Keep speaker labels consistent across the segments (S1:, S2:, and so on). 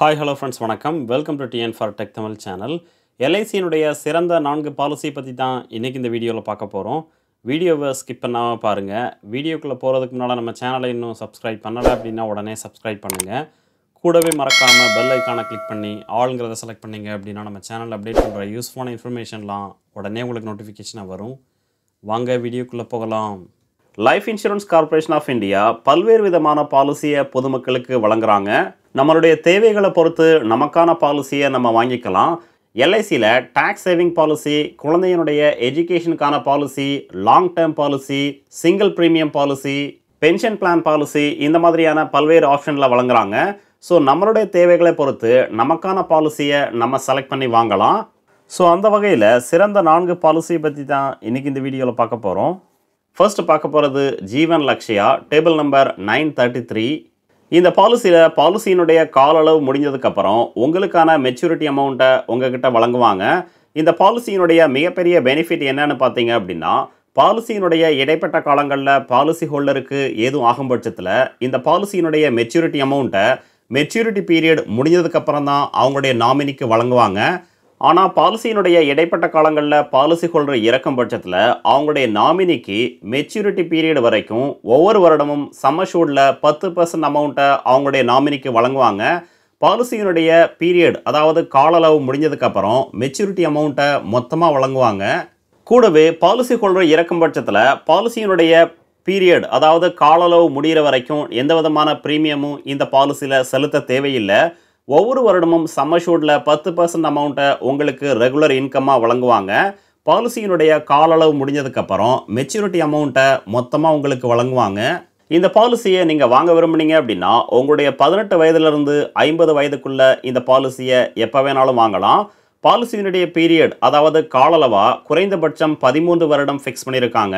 S1: hi hello friends வணக்கம் welcome to TN for tech Tamil channel எல்ஐசியினுடைய சிறந்த நான்கு பாலிசி பற்றி தான் இன்றைக்கி இந்த வீடியோவில் பார்க்க போகிறோம் வீடியோவை ஸ்கிப் பண்ணாமல் பாருங்கள் வீடியோக்குள்ளே போகிறதுக்கு முன்னால் நம்ம சேனலை இன்னும் சப்ஸ்கிரைப் பண்ணலை அப்படின்னா உடனே சப்ஸ்கிரைப் பண்ணுங்கள் கூடவே மறக்காமல் பெல் ஐக்கானை கிளிக் பண்ணி ஆளுங்கிறத செலக்ட் பண்ணிங்க அப்படின்னா நம்ம சேனல் அப்டேட் பண்ணுற யூஸ்ஃபுல்லான இன்ஃபர்மேஷன்லாம் உடனே உங்களுக்கு நோட்டிஃபிகேஷனாக வரும் வாங்க வீடியோக்குள்ளே போகலாம் life insurance corporation of India பல்வேறு விதமான பாலிசியை பொதுமக்களுக்கு வழங்குறாங்க நம்மளுடைய தேவைகளை பொறுத்து நமக்கான பாலிசியை நம்ம வாங்கிக்கலாம் எல்ஐசியில் டேக்ஸ் சேவிங் பாலிசி குழந்தையினுடைய எஜுகேஷனுக்கான policy long term policy single premium policy pension plan policy இந்த மாதிரியான பல்வேறு ஆப்ஷனில் வழங்குறாங்க ஸோ நம்மளுடைய தேவைகளை பொறுத்து நமக்கான பாலிசியை நம்ம செலக்ட் பண்ணி வாங்கலாம் ஸோ அந்த வகையில் சிறந்த நான்கு பாலிசியை பற்றி தான் இன்றைக்கி இந்த வீடியோவில் பார்க்க போகிறோம் ஃபர்ஸ்ட் பார்க்க போகிறது Jeevan Lakshya table number nine thirty three இந்த பாலிசியில் பாலிசியினுடைய கால அளவு முடிஞ்சதுக்கப்புறம் உங்களுக்கான மெச்சூரிட்டி அமௌண்ட்டை உங்ககிட்ட வழங்குவாங்க இந்த பாலிசியினுடைய மிகப்பெரிய பெனிஃபிட் என்னன்னு பார்த்தீங்க அப்படின்னா பாலிசியினுடைய இடைப்பட்ட காலங்களில் பாலிசி ஹோல்டருக்கு ஏதும் ஆகும் பட்சத்தில் இந்த பாலிசியினுடைய மெச்சூரிட்டி அமௌண்ட்டை மெச்சூரிட்டி பீரியட் முடிஞ்சதுக்கப்புறம் தான் அவங்களுடைய நாமினிக்கு வழங்குவாங்க ஆனால் பாலிசியினுடைய இடைப்பட்ட காலங்களில் பாலிசி ஹோல்டர் இறக்கும் பட்சத்தில் அவங்களுடைய நாமினிக்கு மெச்சூரிட்டி பீரியட் வரைக்கும் ஒவ்வொரு வருடமும் சம ஷூடில் பத்து பர்சன்ட் அமௌண்ட்டை அவங்களுடைய நாமினிக்கு வழங்குவாங்க பாலிசியினுடைய பீரியட் அதாவது கால அளவு முடிஞ்சதுக்கப்புறம் மெச்சூரிட்டி அமௌண்ட்டை மொத்தமாக வழங்குவாங்க கூடவே பாலிசி ஹோல்டர் இறக்கும் பட்சத்தில் பாலிசியினுடைய பீரியட் அதாவது கால அளவு முடிகிற வரைக்கும் எந்த விதமான ப்ரீமியமும் இந்த பாலிசியில் செலுத்த தேவையில்லை ஒவ்வொரு வருடமும் சம்மஷூடில் பத்து பர்சன்ட் அமௌண்ட்டை உங்களுக்கு ரெகுலர் இன்கம்மாக வழங்குவாங்க பாலிசியினுடைய கால அளவு முடிஞ்சதுக்கப்புறம் மெச்சூரிட்டி அமௌண்ட்டை மொத்தமாக உங்களுக்கு வழங்குவாங்க இந்த பாலிசியை நீங்கள் வாங்க விரும்புனீங்க அப்படின்னா உங்களுடைய பதினெட்டு வயதுலேருந்து ஐம்பது வயதுக்குள்ளே இந்த பாலிசியை எப்போ வேணாலும் வாங்கலாம் பாலிசியினுடைய பீரியட் அதாவது காலளவாக குறைந்தபட்சம் பதிமூன்று வருடம் ஃபிக்ஸ் பண்ணியிருக்காங்க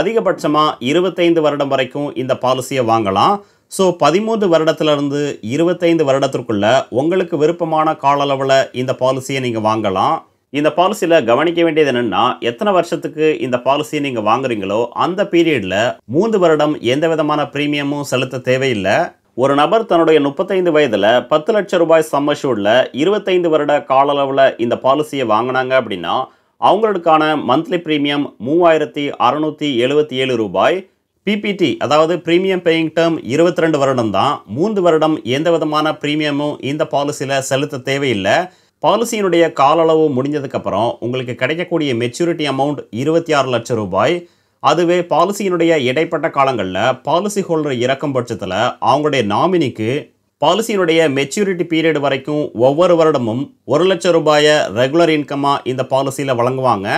S1: அதிகபட்சமாக இருபத்தைந்து வருடம் வரைக்கும் இந்த பாலிசியை வாங்கலாம் ஸோ பதிமூன்று வருடத்திலிருந்து இருபத்தைந்து வருடத்திற்குள்ள உங்களுக்கு விருப்பமான கால அளவில் இந்த பாலிசியை நீங்கள் வாங்கலாம் இந்த பாலிசியில் கவனிக்க வேண்டியது என்னென்னா எத்தனை வருஷத்துக்கு இந்த பாலிசியை நீங்கள் வாங்குறீங்களோ அந்த பீரியடில் மூன்று வருடம் எந்த விதமான ப்ரீமியமும் செலுத்த தேவையில்லை ஒரு நபர் தன்னுடைய முப்பத்தைந்து வயதில் பத்து லட்சம் ரூபாய் சம்மஷூடில் இருபத்தைந்து வருட கால அளவில் இந்த பாலிசியை வாங்கினாங்க அப்படின்னா அவங்களுக்கான மந்த்லி ப்ரீமியம் மூவாயிரத்தி அறநூற்றி எழுபத்தி ஏழு ரூபாய் பிபிடி அதாவது ப்ரீமியம் பேயிங் டேர்ம் இருபத்தி ரெண்டு வருடம் தான் மூன்று வருடம் எந்த விதமான ப்ரீமியமும் இந்த பாலிசியில் செலுத்த தேவையில்லை பாலிசியினுடைய காலளவு முடிஞ்சதுக்கப்புறம் உங்களுக்கு கிடைக்கக்கூடிய மெச்சூரிட்டி அமௌண்ட் இருபத்தி ஆறு லட்சம் ரூபாய் அதுவே பாலிசியினுடைய இடைப்பட்ட காலங்களில் பாலிசி ஹோல்டர் இறக்கும் பட்சத்தில் அவங்களுடைய நாமினிக்கு பாலிசியினுடைய மெச்சூரிட்டி பீரியட் வரைக்கும் ஒவ்வொரு வருடமும் ஒரு லட்சம் ரூபாயை ரெகுலர் இன்கமாக இந்த பாலிசியில் வழங்குவாங்க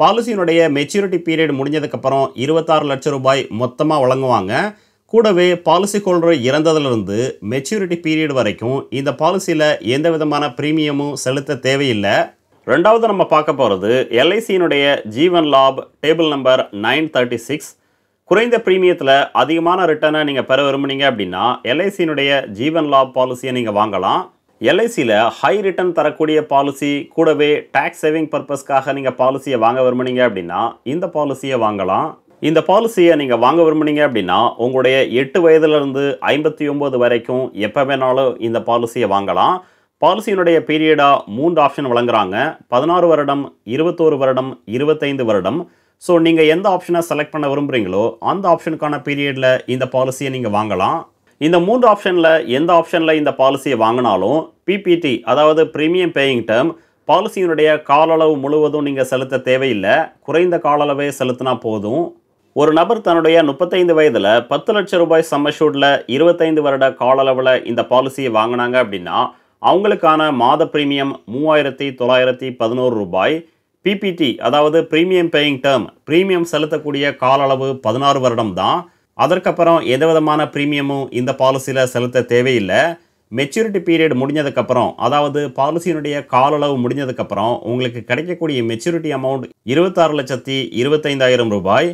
S1: பாலிசியினுடைய மெச்சூரிட்டி பீரியட் முடிஞ்சதுக்கப்புறம் இருபத்தாறு லட்சம் ரூபாய் மொத்தமாக வழங்குவாங்க கூடவே பாலிசி ஹோல்டர் இறந்ததுலேருந்து மெச்சூரிட்டி பீரியட் வரைக்கும் இந்த பாலிசியில் எந்த விதமான ப்ரீமியமும் செலுத்த தேவையில்லை ரெண்டாவது நம்ம பார்க்க போகிறது எல்ஐசியினுடைய Jeevan Labh table number nine thirty six குறைந்த ப்ரீமியத்தில் அதிகமான ரிட்டர்னை நீங்கள் பெற விரும்புனீங்க அப்படின்னா எல்ஐசியினுடைய ஜீவன் லாப் பாலிசியை நீங்கள் வாங்கலாம் எல்ஐசியில் ஹை ரிட்டர்ன் தரக்கூடிய பாலிசி கூடவே டேக்ஸ் சேவிங் பர்பஸ்க்காக நீங்கள் பாலிசியை வாங்க விரும்புனீங்க அப்படின்னா இந்த பாலிசியை வாங்கலாம் இந்த பாலிசியை நீங்கள் வாங்க விரும்புனீங்க அப்படின்னா உங்களுடைய எட்டு வயதுலேருந்து ஐம்பத்தி ஒம்பது வரைக்கும் எப்போ வேணாலும் இந்த பாலிசியை வாங்கலாம் பாலிசியினுடைய பீரியடாக மூன்று ஆப்ஷன் வழங்குறாங்க பதினாறு வருடம் இருபத்தோரு வருடம் இருபத்தைந்து வருடம் ஸோ நீங்கள் எந்த ஆப்ஷனை செலக்ட் பண்ண விரும்புகிறீங்களோ அந்த ஆப்ஷனுக்கான பீரியடில் இந்த பாலிசியை நீங்கள் வாங்கலாம் இந்த மூன்று ஆப்ஷனில் எந்த ஆப்ஷனில் இந்த பாலிசியை வாங்கினாலும் பிபிடி அதாவது ப்ரீமியம் பேயிங் டேர்ம் பாலிசியினுடைய கால அளவு முழுவதும் நீங்கள் செலுத்த தேவையில்லை குறைந்த கால அளவே செலுத்தினா போதும் ஒரு நபர் தன்னுடைய முப்பத்தைந்து வயதில் பத்து லட்சம் ரூபாய் ஷூட்டில் இருபத்தைந்து வருட கால அளவில் இந்த பாலிசியை வாங்கினாங்க அப்படின்னா அவங்களுக்கான மாத ப்ரீமியம் மூவாயிரத்தி தொள்ளாயிரத்தி பதினோரு ரூபாய் பிபிடி அதாவது ப்ரீமியம் பேயிங் டேர்ம் ப்ரீமியம் செலுத்தக்கூடிய கால அளவு பதினாறு வருடம் தான் அதற்கப்புறம் எந்த விதமான ப்ரீமியமும் இந்த பாலிசியில் செலுத்த தேவையில்லை மெச்சூரிட்டி பீரியட் முடிஞ்சதுக்கப்புறம் அதாவது பாலிசியினுடைய கால அளவு முடிஞ்சதுக்கப்புறம் உங்களுக்கு கிடைக்கக்கூடிய மெச்சூரிட்டி அமௌண்ட் இருபத்தாறு லட்சத்தி இருபத்தைந்தாயிரம் ரூபாய்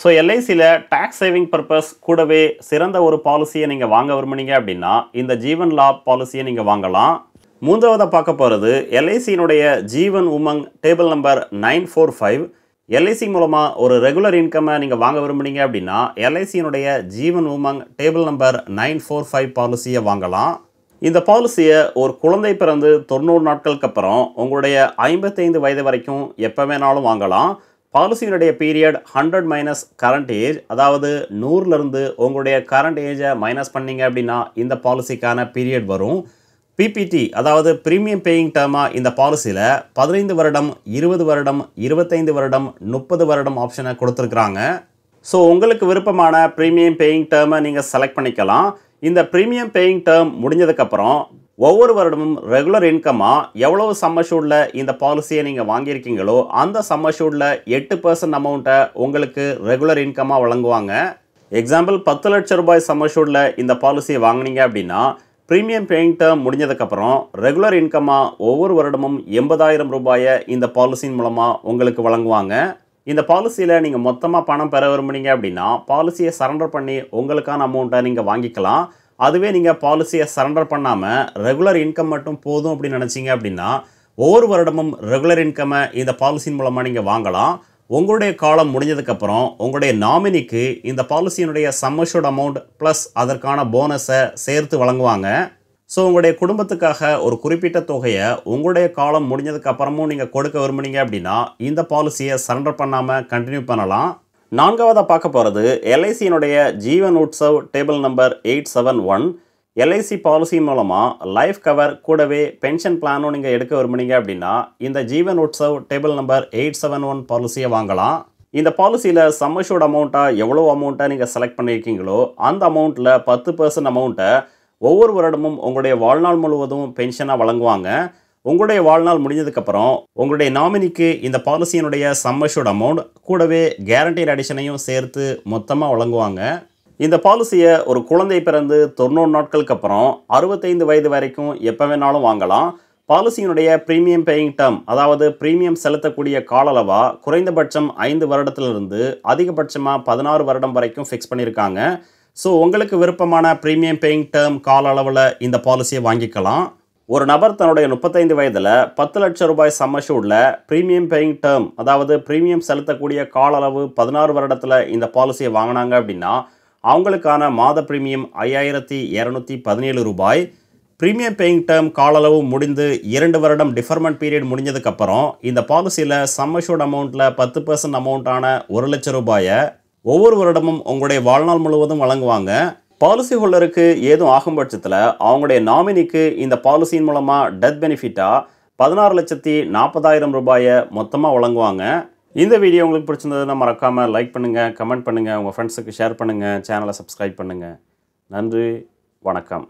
S1: ஸோ எல்ஐசியில் டேக்ஸ் சேவிங் பர்பஸ் கூடவே சிறந்த ஒரு பாலிசியை நீங்கள் வாங்க விரும்புனீங்க அப்படின்னா இந்த ஜீவன் லாப் பாலிசியை நீங்கள் வாங்கலாம் மூன்றாவதாக பார்க்க போகிறது எல்ஐசியினுடைய Jeevan Umang table number nine four five LIC மூலமாக ஒரு ரெகுலர் இன்கம்மை நீங்கள் வாங்க விரும்புனீங்க அப்படின்னா எல்ஐசியினுடைய Jeevan Umang table number nine four five பாலிசியை வாங்கலாம் இந்த பாலிசியை ஒரு குழந்தை பிறந்து தொண்ணூறு நாட்களுக்கு அப்புறம் உங்களுடைய ஐம்பத்தைந்து வயது வரைக்கும் எப்போ வேணாலும் வாங்கலாம் பாலிசியினுடைய period hundred minus current age அதாவது நூறுலேருந்து உங்களுடைய கரண்ட் ஏஜை மைனஸ் பண்ணிங்க அப்படின்னா இந்த பாலிசிக்கான பீரியட் வரும் பிபிடி அதாவது ப்ரீமியம் பேயிங் டேர்மாக இந்த பாலிசியில் பதினைந்து வருடம் இருபது வருடம் இருபத்தைந்து வருடம் முப்பது வருடம் ஆப்ஷனை கொடுத்துருக்குறாங்க ஸோ உங்களுக்கு விருப்பமான ப்ரீமியம் பேயிங் டேர்மை நீங்கள் செலக்ட் பண்ணிக்கலாம் இந்த ப்ரீமியம் பேயிங் டேர்ம் முடிஞ்சதுக்கப்புறம் ஒவ்வொரு வருடமும் ரெகுலர் இன்கமாக எவ்வளவு சம்மர்ஷூடில் இந்த பாலிசியை நீங்கள் வாங்கியிருக்கீங்களோ அந்த சம்மர்ஷூடில் எட்டு பர்சன்ட் அமௌண்ட்டை உங்களுக்கு ரெகுலர் இன்கமாக வழங்குவாங்க எக்ஸாம்பிள் பத்து லட்சம் ரூபாய் சம்மர்ஷூடில் இந்த பாலிசியை வாங்கினீங்க அப்படின்னா ப்ரீமியம் பேயிங் டேர்ம் முடிஞ்சதுக்கப்புறம் ரெகுலர் இன்கமாக ஒவ்வொரு வருடமும் எண்பதாயிரம் ரூபாயை இந்த பாலிசியின் மூலமாக உங்களுக்கு வழங்குவாங்க இந்த பாலிசியில் நீங்கள் மொத்தமாக பணம் பெற விரும்புனீங்க அப்படின்னா பாலிசியை சரண்டர் பண்ணி உங்களுக்கான அமௌண்ட்டை நீங்கள் வாங்கிக்கலாம் அதுவே நீங்கள் பாலிசியை சரண்டர் பண்ணாமல் ரெகுலர் இன்கம் மட்டும் போதும் அப்படின்னு நினச்சிங்க அப்படின்னா ஒவ்வொரு வருடமும் ரெகுலர் இன்கம்மை இந்த பாலிசியின் மூலமாக நீங்கள் வாங்கலாம் உங்களுடைய காலம் முடிஞ்சதுக்கப்புறம் உங்களுடைய நாமினிக்கு இந்த பாலிசியினுடைய சம்மஷூர்ட் அமௌண்ட் ப்ளஸ் அதற்கான போனஸை சேர்த்து வழங்குவாங்க ஸோ உங்களுடைய குடும்பத்துக்காக ஒரு குறிப்பிட்ட தொகையை உங்களுடைய காலம் முடிஞ்சதுக்கு அப்புறமும் நீங்கள் கொடுக்க விரும்புனீங்க அப்படின்னா இந்த பாலிசியை சரண்டர் பண்ணாமல் கண்டினியூ பண்ணலாம் நான்காவதாக பார்க்க போகிறது எல்ஐசியினுடைய Jeevan Utsav table number eight seven one LIC policy மூலமாக லைஃப் கவர் கூடவே பென்ஷன் பிளானும் நீங்கள் எடுக்க விரும்புனீங்க அப்படின்னா இந்த Jeevan Utsav table number eight seven one பாலிசியை வாங்கலாம் இந்த பாலிசியில் சம்மஷூட் அமௌண்ட்டாக எவ்வளோ அமௌண்ட்டாக நீங்கள் செலக்ட் பண்ணியிருக்கீங்களோ அந்த அமௌண்ட்டில் பத்து பர்சன்ட் அமௌண்ட்டை ஒவ்வொரு வருடமும் உங்களுடைய வாழ்நாள் முழுவதும் பென்ஷனாக வழங்குவாங்க உங்களுடைய வாழ்நாள் முடிஞ்சதுக்கப்புறம் உங்களுடைய நாமினிக்கு இந்த பாலிசியினுடைய சம்மஷூட் அமௌண்ட் கூடவே கேரண்டி அடிஷனையும் சேர்த்து மொத்தமாக வழங்குவாங்க இந்த பாலிசியை ஒரு குழந்தை பிறந்து தொண்ணூறு நாட்களுக்கு அப்புறம் அறுபத்தைந்து வயது வரைக்கும் எப்போ வேணாலும் வாங்கலாம் பாலிசியினுடைய ப்ரீமியம் பேயிங் டேர்ம் அதாவது ப்ரீமியம் செலுத்தக்கூடிய கால குறைந்தபட்சம் ஐந்து வருடத்திலிருந்து அதிகபட்சமாக பதினாறு வருடம் வரைக்கும் ஃபிக்ஸ் பண்ணியிருக்காங்க ஸோ உங்களுக்கு விருப்பமான ப்ரீமியம் பேயிங் டேர்ம் கால அளவில் இந்த பாலிசியை வாங்கிக்கலாம் ஒரு நபர் தன்னுடைய முப்பத்தைந்து வயதில் பத்து லட்சம் ரூபாய் சம்மஷூடில் ப்ரீமியம் பேயிங் டேர்ம் அதாவது ப்ரீமியம் செலுத்தக்கூடிய கால அளவு பதினாறு வருடத்தில் இந்த பாலிசியை வாங்கினாங்க அப்படின்னா அவங்களுக்கான மாத பிரீமியம் ஐயாயிரத்தி இரநூத்தி பதினேழு ரூபாய் ப்ரீமியம் பேயிங் டேர்ம் காலளவு முடிந்து இரண்டு வருடம் டிஃபர்மெண்ட் பீரியட் முடிஞ்சதுக்கப்புறம் இந்த பாலிசியில் சம்மஷூர்ட் அமௌண்ட்டில் பத்து பர்சன்ட் அமௌண்ட்டான ஒரு லட்சம் ரூபாயை ஒவ்வொரு வருடமும் உங்களுடைய வாழ்நாள் முழுவதும் வழங்குவாங்க பாலிசி ஹோல்டருக்கு ஏதும் ஆகும் பட்சத்தில் அவங்களுடைய நாமினிக்கு இந்த பாலிசியின் மூலமாக டெத் பெனிஃபிட்டாக பதினாறு லட்சத்தி நாற்பதாயிரம் ரூபாயை மொத்தமாக வழங்குவாங்க இந்த வீடியோ உங்களுக்கு பிடிச்சிருந்ததுன்னா மறக்காமல் லைக் பண்ணுங்கள் கமெண்ட் பண்ணுங்கள் உங்கள் ஃப்ரெண்ட்ஸுக்கு ஷேர் பண்ணுங்கள் சேனலை சப்ஸ்கிரைப் பண்ணுங்கள் நன்றி வணக்கம்